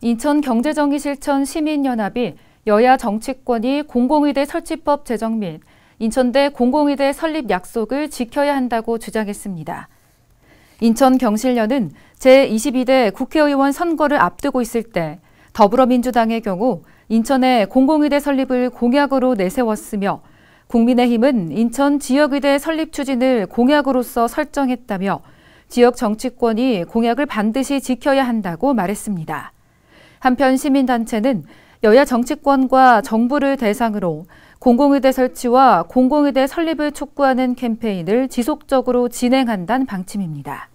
인천 경제정의 실천 시민연합이 여야 정치권이 공공의대 설치법 제정 및 인천대 공공의대 설립 약속을 지켜야 한다고 주장했습니다. 인천경실련은 제22대 국회의원 선거를 앞두고 있을 때 더불어민주당의 경우 인천에 공공의대 설립을 공약으로 내세웠으며 국민의힘은 인천 지역의대 설립 추진을 공약으로서 설정했다며 지역 정치권이 공약을 반드시 지켜야 한다고 말했습니다. 한편 시민단체는 여야 정치권과 정부를 대상으로 공공의대 설치와 공공의대 설립을 촉구하는 캠페인을 지속적으로 진행한다는 방침입니다.